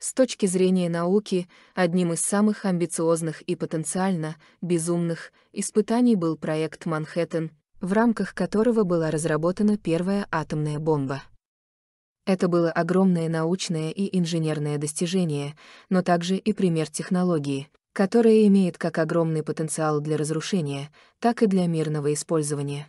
с точки зрения науки, одним из самых амбициозных и потенциально безумных испытаний был проект «Манхэттен», в рамках которого была разработана первая атомная бомба. Это было огромное научное и инженерное достижение, но также и пример технологии, которая имеет как огромный потенциал для разрушения, так и для мирного использования.